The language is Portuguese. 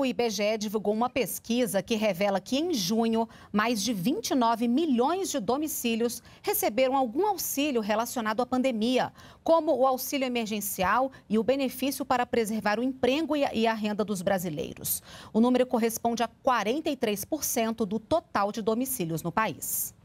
o IBGE divulgou uma pesquisa que revela que em junho, mais de 29 milhões de domicílios receberam algum auxílio relacionado à pandemia, como o auxílio emergencial e o benefício para preservar o emprego e a renda dos brasileiros. O número corresponde a 43% do total de domicílios no país.